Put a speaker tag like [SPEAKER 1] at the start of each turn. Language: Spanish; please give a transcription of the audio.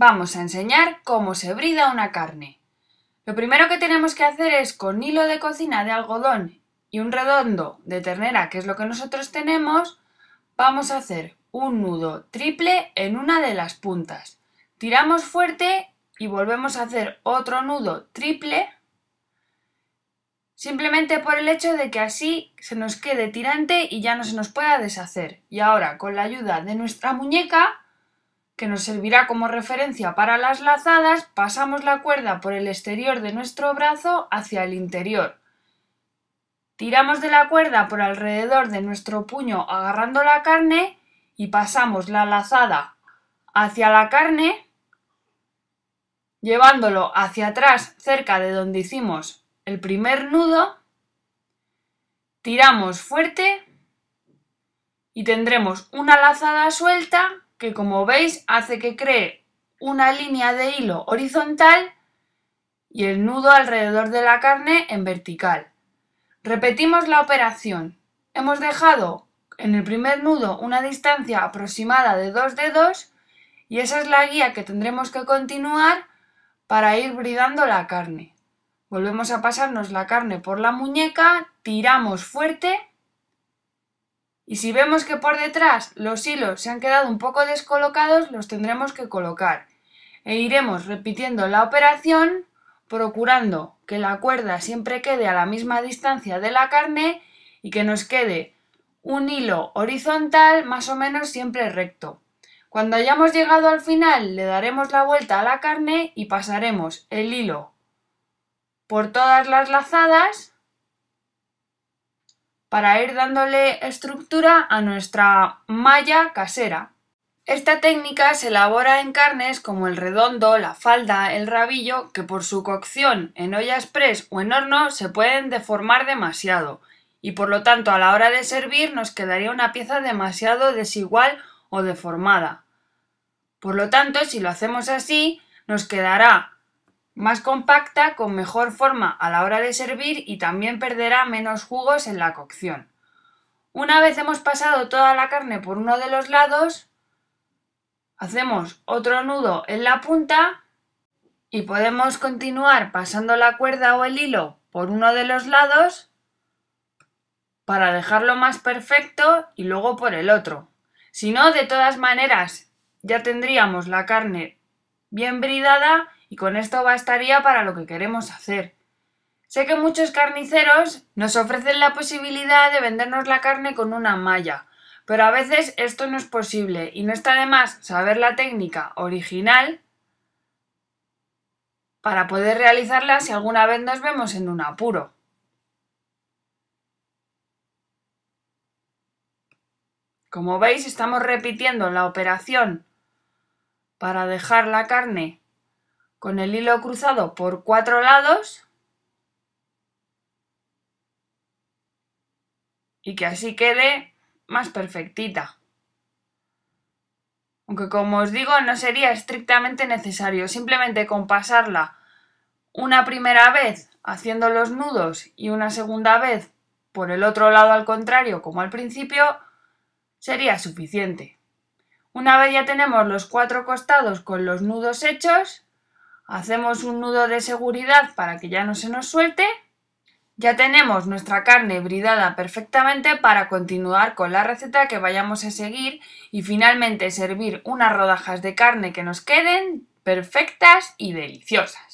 [SPEAKER 1] Vamos a enseñar cómo se brida una carne. Lo primero que tenemos que hacer es con hilo de cocina de algodón y un redondo de ternera, que es lo que nosotros tenemos, vamos a hacer un nudo triple en una de las puntas. Tiramos fuerte y volvemos a hacer otro nudo triple, simplemente por el hecho de que así se nos quede tirante y ya no se nos pueda deshacer. Y ahora, con la ayuda de nuestra muñeca, que nos servirá como referencia para las lazadas, pasamos la cuerda por el exterior de nuestro brazo hacia el interior. Tiramos de la cuerda por alrededor de nuestro puño agarrando la carne y pasamos la lazada hacia la carne, llevándolo hacia atrás cerca de donde hicimos el primer nudo, tiramos fuerte y tendremos una lazada suelta que como veis hace que cree una línea de hilo horizontal y el nudo alrededor de la carne en vertical. Repetimos la operación. Hemos dejado en el primer nudo una distancia aproximada de dos dedos y esa es la guía que tendremos que continuar para ir bridando la carne. Volvemos a pasarnos la carne por la muñeca, tiramos fuerte y si vemos que por detrás los hilos se han quedado un poco descolocados, los tendremos que colocar. E iremos repitiendo la operación, procurando que la cuerda siempre quede a la misma distancia de la carne y que nos quede un hilo horizontal más o menos siempre recto. Cuando hayamos llegado al final le daremos la vuelta a la carne y pasaremos el hilo por todas las lazadas para ir dándole estructura a nuestra malla casera. Esta técnica se elabora en carnes como el redondo, la falda, el rabillo, que por su cocción en olla express o en horno se pueden deformar demasiado, y por lo tanto a la hora de servir nos quedaría una pieza demasiado desigual o deformada. Por lo tanto, si lo hacemos así, nos quedará más compacta, con mejor forma a la hora de servir y también perderá menos jugos en la cocción. Una vez hemos pasado toda la carne por uno de los lados, hacemos otro nudo en la punta y podemos continuar pasando la cuerda o el hilo por uno de los lados para dejarlo más perfecto y luego por el otro. Si no, de todas maneras, ya tendríamos la carne bien bridada con esto bastaría para lo que queremos hacer. Sé que muchos carniceros nos ofrecen la posibilidad de vendernos la carne con una malla, pero a veces esto no es posible y no está de más saber la técnica original para poder realizarla si alguna vez nos vemos en un apuro. Como veis estamos repitiendo la operación para dejar la carne con el hilo cruzado por cuatro lados y que así quede más perfectita. Aunque como os digo no sería estrictamente necesario, simplemente con pasarla una primera vez haciendo los nudos y una segunda vez por el otro lado al contrario como al principio sería suficiente. Una vez ya tenemos los cuatro costados con los nudos hechos, hacemos un nudo de seguridad para que ya no se nos suelte, ya tenemos nuestra carne bridada perfectamente para continuar con la receta que vayamos a seguir y finalmente servir unas rodajas de carne que nos queden perfectas y deliciosas.